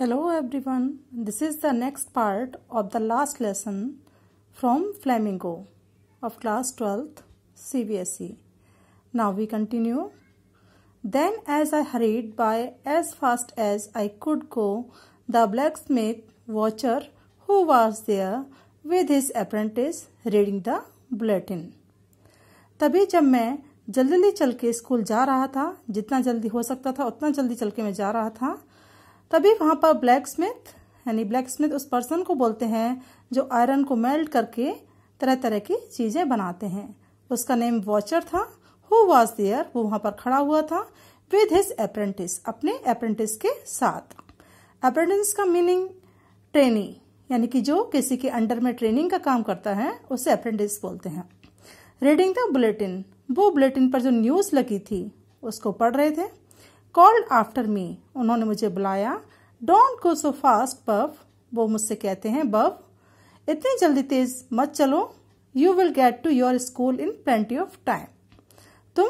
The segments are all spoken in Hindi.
Hello everyone, this is the next part of the last lesson from Flamingo of class 12th CBSE. Now we continue. Then as I hurried by as fast as I could go, the blacksmith watcher who was there with his apprentice reading the bulletin. तभी जब मैं जल्दी जल्दी चल के स्कूल जा रहा था जितना जल्दी हो सकता था उतना जल्दी चल के मैं जा रहा था तभी वहां पर ब्लैक स्मिथ यानी ब्लैक स्मिथ उस पर्सन को बोलते हैं जो आयरन को मेल्ट करके तरह तरह की चीजें बनाते हैं उसका नेम वॉचर था हु वॉज देयर वो वहां पर खड़ा हुआ था विद हिज अप्रेंटिस अपने अप्रेंटिस के साथ अप्रेंटिस का मीनिंग ट्रेनी यानी कि जो किसी के अंडर में ट्रेनिंग का काम करता है उसे अप्रेंटिस बोलते हैं रीडिंग द बुलेटिन वो बुलेटिन पर जो न्यूज लगी थी उसको पढ़ रहे थे कॉल्ड आफ्टर मी उन्होंने मुझे बुलाया डोंट गो सो फास्ट बफ वो मुझसे कहते हैं बफ इतनी जल्दी तेज मत चलो you will get to your school in plenty of time तुम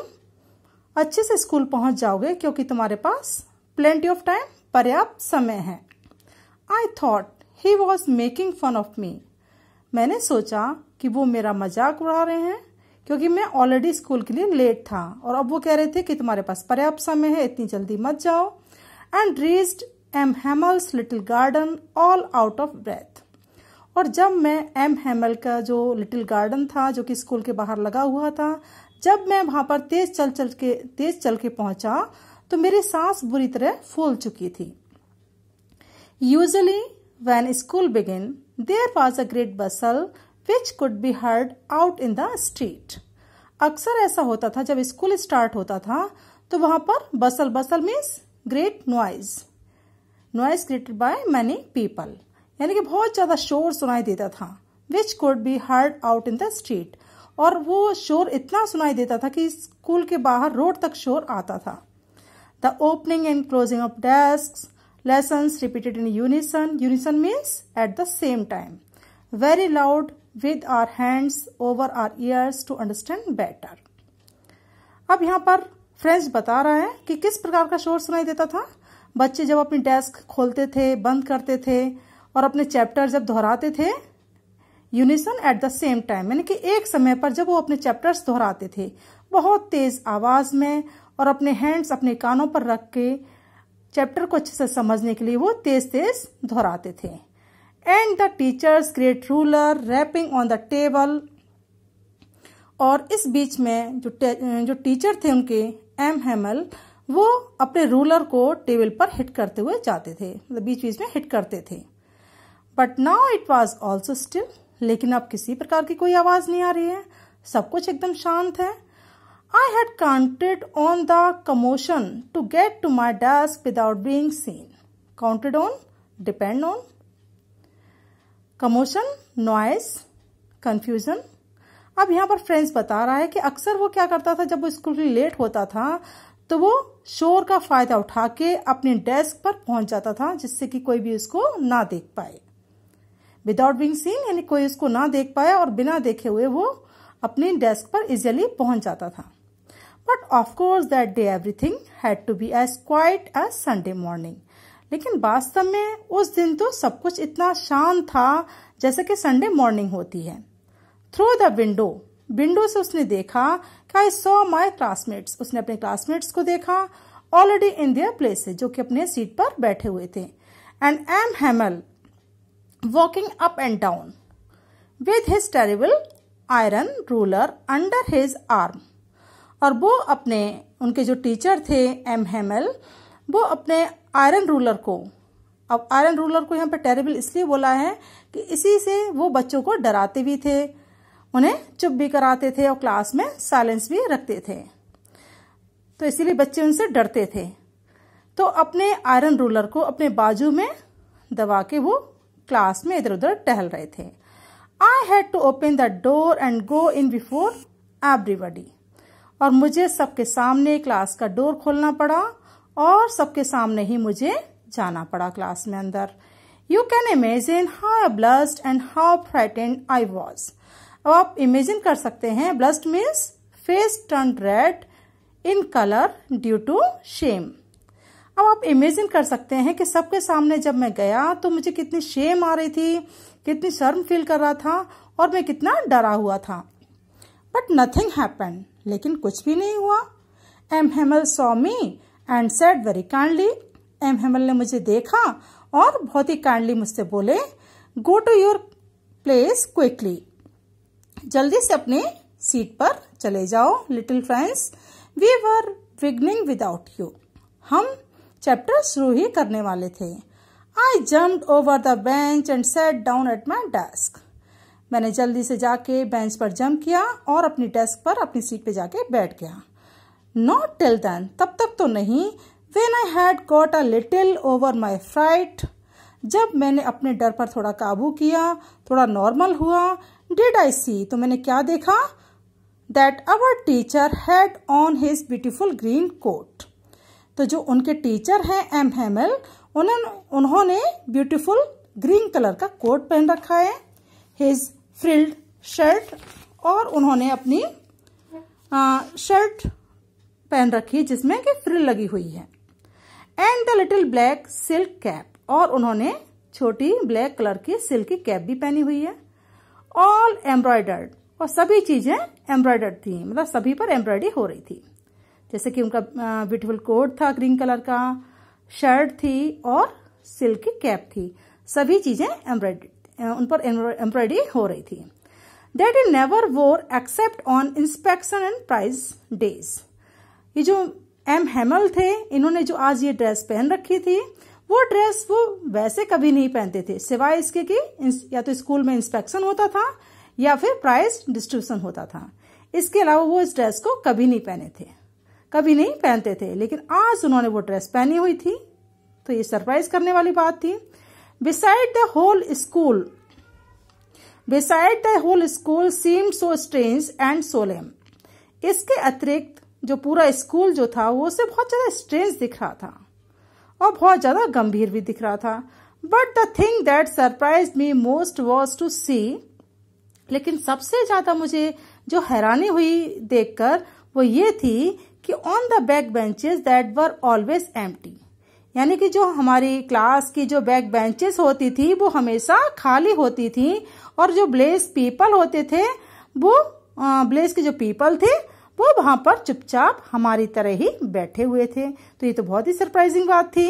अच्छे से स्कूल पहुंच जाओगे क्योंकि तुम्हारे पास प्लेंटी ऑफ टाइम पर्याप्त समय है I thought he was making fun of me मैंने सोचा कि वो मेरा मजाक उड़ा रहे हैं क्योंकि मैं ऑलरेडी स्कूल के लिए लेट था और अब वो कह रहे थे कि तुम्हारे पास पर्याप्त समय है इतनी जल्दी मत जाओ and raced M Hamel's little garden all out of breath और जब मैं एम हेमल का जो लिटिल गार्डन था जो कि स्कूल के बाहर लगा हुआ था जब मैं वहां पर तेज चल चल के तेज चल के पहुंचा तो मेरी सांस बुरी तरह फूल चुकी थी usually when school begin there was a great bustle which could be heard out in the street अक्सर ऐसा होता था जब स्कूल स्टार्ट होता था तो वहां पर bustle bustle means great noise noise created by many people यानी कि बहुत ज़्यादा शोर सुनाई देता था which could be heard out in the street और वो शोर इतना सुनाई देता था कि स्कूल के बाहर रोड तक शोर आता था the opening and closing of desk lesson repeated in unison unison means at the same time very loud with our hands over our ears to understand better अब यहां पर फ्रेंड्स बता रहा है कि किस प्रकार का शोर सुनाई देता था बच्चे जब अपनी डेस्क खोलते थे बंद करते थे और अपने चैप्टर जब दोहराते थे unison at the same time यानी कि एक समय पर जब वो अपने चैप्टर्स दोहराते थे बहुत तेज आवाज में और अपने हैंड्स अपने कानों पर रख के चैप्टर को अच्छे से समझने के लिए वो तेज तेज दोहराते थे and the teacher's great ruler rapping on the table और इस बीच में जो जो टीचर थे उनके एम हेमल वो अपने रूलर को टेबल पर हिट करते हुए जाते थे मतलब बीच बीच में हिट करते थे but now it was all so still लेकिन अब किसी प्रकार की कोई आवाज़ नहीं आ रही है सब कुछ एकदम शांत है I had counted on the commotion to get to my desk without being seen counted on depend on commotion noise confusion अब यहां पर फ्रेंड्स बता रहा है कि अक्सर वो क्या करता था जब वो स्कूल लेट होता था तो वो शोर का फायदा उठा के अपने डेस्क पर पहुंच जाता था जिससे कि कोई भी उसको ना देख पाए विदाउट बींग सीन यानी कोई उसको ना देख पाया और बिना देखे हुए वो अपने डेस्क पर इजिली पहुंच जाता था but of course that day everything had to be as quiet as Sunday morning लेकिन वास्तव में उस दिन तो सब कुछ इतना शांत था जैसे कि संडे मॉर्निंग होती है थ्रू द विंडो विंडो से उसने देखा आई सो माई क्लासमेट्स उसने अपने क्लासमेट्स को देखा ऑलरेडी इन दियर प्लेस जो कि अपने सीट पर बैठे हुए थे and M Hamel walking up and down with his terrible iron ruler under his arm और वो अपने उनके जो टीचर थे एम हेमल वो अपने आयरन रूलर को अब आयरन रूलर को यहाँ पर टेरेबल इसलिए बोला है कि इसी से वो बच्चों को डराते भी थे उन्हें चुप भी कराते थे और क्लास में साइलेंस भी रखते थे तो इसीलिए बच्चे उनसे डरते थे तो अपने आयरन रूलर को अपने बाजू में दबा के वो क्लास में इधर उधर टहल रहे थे I had to open the door and go in before everybody और मुझे सबके सामने क्लास का डोर खोलना पड़ा और सबके सामने ही मुझे जाना पड़ा क्लास में अंदर you can imagine how blushed and how frightened I was अब आप इमेजिन कर सकते हैं blushed means face turn red in colour due to shame अब आप इमेजिन कर सकते हैं कि सबके सामने जब मैं गया तो मुझे कितनी शेम आ रही थी कितनी शर्म फील कर रहा था और मैं कितना डरा हुआ था बट नथिंग हैपन लेकिन कुछ भी नहीं हुआ M Hamel saw me and said very kindly M Hamel ने मुझे देखा और बहुत ही काइंडली मुझसे बोले go to your place quickly जल्दी से अपने सीट पर चले जाओ little friends we were beginning without you हम चैप्टर शुरू ही करने वाले थे I jump over the bench and sat down at my desk मैंने जल्दी से जाके बेंच पर जम्प किया और अपनी डेस्क पर अपनी सीट पे जाके बैठ गया नॉट टिल देन तब तक तो नहीं when I had got a little over my fright जब मैंने अपने डर पर थोड़ा काबू किया थोड़ा नॉर्मल हुआ डिड आई सी तो मैंने क्या देखा that our teacher had on his beautiful green coat तो जो उनके टीचर हैं एम हेमल उन्होंने उन्होंने ब्यूटिफुल ग्रीन कलर का कोट पहन रखा है हिज फ्रिल्ड शर्ट और उन्होंने अपनी आ, शर्ट पहन रखी जिसमें कि फ्रिल लगी हुई है and the little black silk cap और उन्होंने छोटी ब्लैक कलर की सिल्क की कैप भी पहनी हुई है ऑल एम्ब्रॉयडर्ड और सभी चीजें एम्ब्रॉयडर्ड थी मतलब सभी पर एम्ब्रॉयडरी हो रही थी जैसे कि उनका ब्यूटीफुल कोट था ग्रीन कलर का शर्ट थी और सिल्क की कैप थी सभी चीजें एम्ब्रॉयडरी उन पर एम्ब्रॉयडरी हो रही थी that in never wore except on inspection and prize days ये जो एम हेमल थे इन्होंने जो आज ये ड्रेस पहन रखी थी वो ड्रेस वो वैसे कभी नहीं पहनते थे सिवाय इसके कि या तो स्कूल में इंस्पेक्शन होता था या फिर प्राइज डिस्ट्रीब्यूशन होता था इसके अलावा वो इस ड्रेस को कभी नहीं पहने थे कभी नहीं पहनते थे लेकिन आज उन्होंने वो ड्रेस पहनी हुई थी तो ये सरप्राइज करने वाली बात थी beside the whole school beside the whole school seem so strange and solemn इसके अतिरिक्त जो पूरा स्कूल जो था वो उसे बहुत ज्यादा स्ट्रेंज दिख रहा था और बहुत ज्यादा गंभीर भी दिख रहा था but the thing that surprise me most was to see लेकिन सबसे ज्यादा मुझे जो हैरानी हुई देखकर वो ये थी कि on the back benches that were always एम यानी कि जो हमारी क्लास की जो बैक बेंचेस होती थी वो हमेशा खाली होती थी और जो ब्लेस पीपल होते थे वो ब्लेस के जो पीपल थे वो वहां पर चुपचाप हमारी तरह ही बैठे हुए थे तो ये तो बहुत ही सरप्राइजिंग बात थी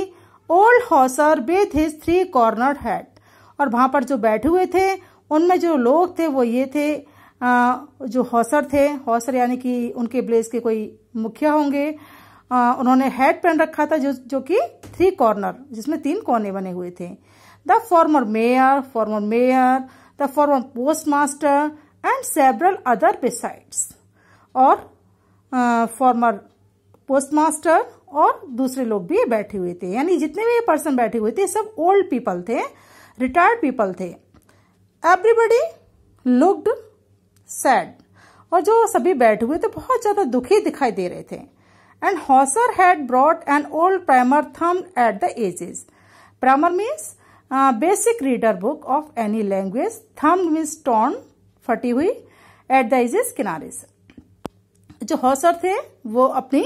old Hauser with his three corner hat और वहां पर जो बैठे हुए थे उनमें जो लोग थे वो ये थे आ, जो हॉसर थे हॉसर यानी कि उनके ब्लेज के कोई मुखिया होंगे आ, उन्होंने हेड पहन रखा था जो जो कि थ्री कॉर्नर जिसमें तीन कोने बने हुए थे the former mayor former mayor the former postmaster and several other besides और फॉर्मर पोस्टमास्टर और दूसरे लोग भी बैठे हुए थे यानी जितने भी पर्सन बैठे हुए थे सब ओल्ड पीपल थे रिटायर्ड पीपल थे एवरीबडी लुक्ड सैड और जो सभी बैठे हुए थे बहुत ज़्यादा दुखी दिखाई दे रहे थे and Hauser had brought an old primer thumbed at the edges primer means basic reader book of any language thumbed means torn फटी हुई एट द एजेस किनारे से जो हौसर थे वो अपनी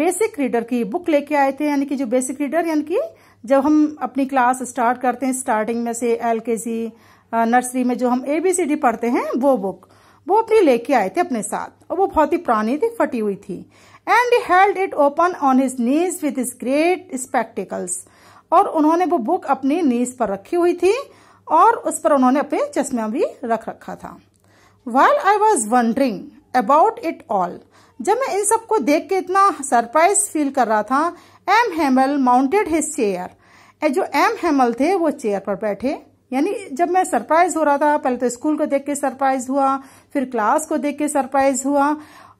बेसिक रीडर की बुक लेके आए थे यानी कि जो बेसिक रीडर यानी कि जब हम अपनी क्लास स्टार्ट करते हैं स्टार्टिंग में से एल के जी नर्सरी में जो हम ए बी सी डी पढ़ते हैं वो बुक वो अपनी लेके आए थे अपने साथ और वो बहुत ही पुरानी थी फटी हुई थी and held it open on his knees with his great spectacles और उन्होंने वो बुक अपनी नीज पर रखी हुई थी और उस पर उन्होंने अपने चश्मा भी रख रखा था while I was wondering about it all जब मैं इन सबको देख के इतना सरप्राइज फील कर रहा था M Hamel mounted his chair जो एम हेमल थे वो चेयर पर बैठे यानी जब मैं सरप्राइज हो रहा था पहले तो स्कूल को देख के सरप्राइज हुआ फिर क्लास को देख के सरप्राइज हुआ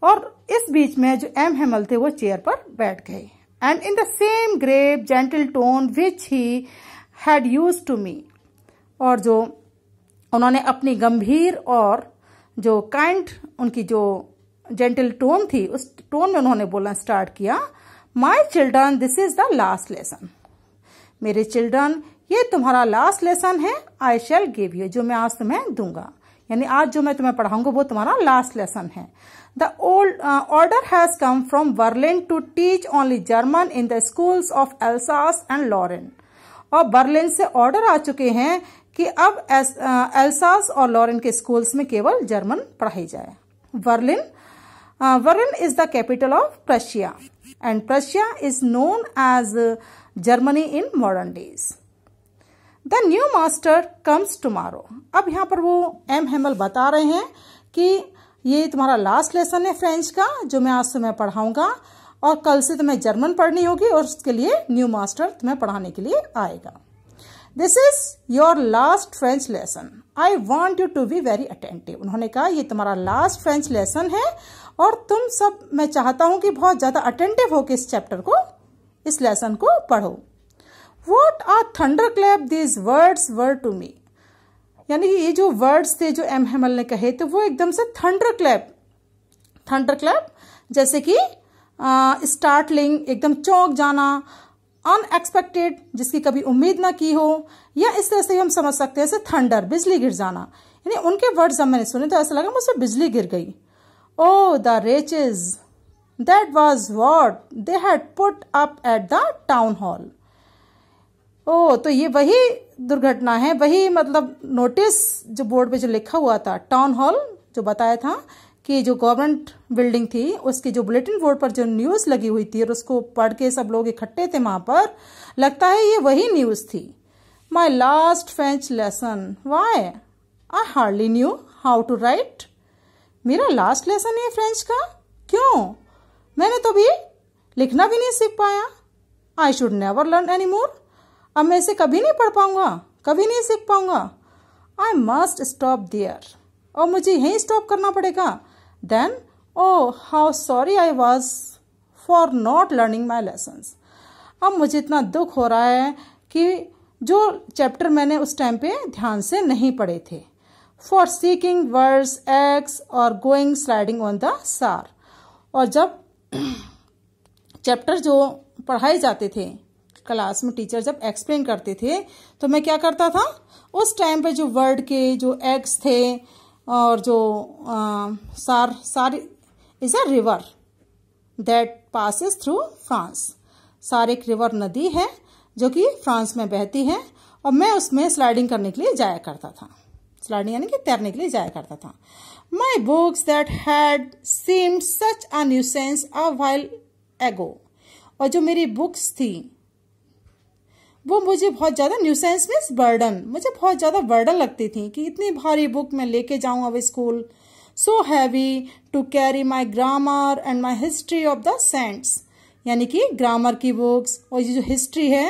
और इस बीच में जो एम हेमल थे वो चेयर पर बैठ गए and in the same grave gentle tone which he had use to me और जो उन्होंने अपनी गंभीर और जो काइंड उनकी जो जेंटल टोन थी उस टोन में उन्होंने बोलना स्टार्ट किया my children this is the last lesson मेरे चिल्ड्रन ये तुम्हारा लास्ट लेसन है आई शेल गिव यू जो मैं आज तुम्हें दूंगा यानी आज जो मैं तुम्हें पढ़ाऊंगा वो तुम्हारा लास्ट लेसन है the old order has come from Berlin to teach only German in the schools of Alsace and Lorraine और बर्लिन से ऑर्डर आ चुके हैं कि अब एल्सास और लॉरेन के स्कूल्स में केवल जर्मन पढ़ाई जाए Berlin Berlin is the capital of Prussia and Prussia is known as Germany in modern days the new master comes tomorrow अब यहाँ पर वो एम हेमल बता रहे हैं कि ये तुम्हारा लास्ट लेसन है फ्रेंच का जो मैं आज तुम्हें पढ़ाऊंगा और कल से तुम्हें जर्मन पढ़नी होगी और उसके लिए न्यू मास्टर तुम्हें पढ़ाने के लिए आएगा this is your last French lesson I want you to be very attentive उन्होंने कहा ये तुम्हारा लास्ट फ्रेंच लेसन है और तुम सब मैं चाहता हूं कि बहुत ज्यादा अटेंटिव होकर इस चैप्टर को इस लेसन को पढ़ो what are thunderclap these words were to me यानी कि ये जो वर्ड्स थे जो एम हेमल ने कहे तो वो एकदम से थंडर क्लैप थंडर क्लैप जैसे कि स्टार्टलिंग एकदम चौंक जाना अनएक्सपेक्टेड जिसकी कभी उम्मीद ना की हो या इस तरह से हम समझ सकते हैं जैसे थंडर बिजली गिर जाना यानी उनके वर्ड जब मैंने सुने तो ऐसा लगा मुझसे बिजली गिर गई oh the is that was what they had put up at the town hall oh तो ये वही दुर्घटना है वही मतलब नोटिस जो बोर्ड पे जो लिखा हुआ था टाउन हॉल जो बताया था कि जो गवर्नमेंट बिल्डिंग थी उसके जो बुलेटिन बोर्ड पर जो न्यूज़ लगी हुई थी और उसको पढ़ के सब लोग इकट्ठे थे वहां पर लगता है ये वही न्यूज़ थी my last French lesson why I hardly knew how to write मेरा लास्ट लेसन है फ्रेंच का क्यों मैंने तो भी लिखना भी नहीं सीख पाया I should never learn any more अब मैं इसे कभी नहीं पढ़ पाऊंगा कभी नहीं सीख पाऊंगा आई मस्ट स्टॉप दियर और मुझे यहीं स्टॉप करना पड़ेगा Then, oh, how sorry I was for not learning my lessons. अब मुझे इतना दुख हो रहा है कि जो चैप्टर मैंने उस टाइम पे ध्यान से नहीं पढ़े थे फॉर सीकिंग वर्ड्स एक्स और going sliding on the Saar और जब चैप्टर जो पढ़ाए जाते थे क्लास में टीचर जब एक्सप्लेन करते थे तो मैं क्या करता था उस टाइम पे जो वर्ड के जो एक्स थे और जो Saar Saar is a river that passes through France Saar एक रिवर नदी है जो कि फ्रांस में बहती है और मैं उसमें स्लाइडिंग करने के लिए जाया करता था स्लाइडिंग यानी कि तैरने के लिए जाया करता था my books that had seem such a nuisance a while ago और जो मेरी बुक्स थी वो मुझे बहुत ज़्यादा न्यूसेंस मीन्स बर्डन मुझे बहुत ज़्यादा बर्डन लगती थी कि इतनी भारी बुक मैं लेके जाऊं अब school so heavy to carry my grammar and my history of the saints यानी कि ग्रामर की बुक्स और ये जो हिस्ट्री है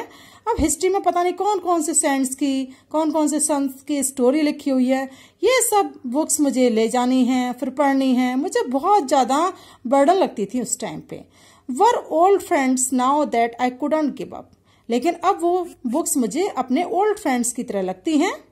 अब हिस्ट्री में पता नहीं कौन कौन से सेंट्स की कौन कौन से संत की स्टोरी लिखी हुई है ये सब बुक्स मुझे ले जानी है फिर पढ़नी है मुझे बहुत ज़्यादा बर्डन लगती थी उस टाइम पे were old friends now that I couldn't give up लेकिन अब वो बुक्स मुझे अपने ओल्ड फ्रेंड्स की तरह लगती हैं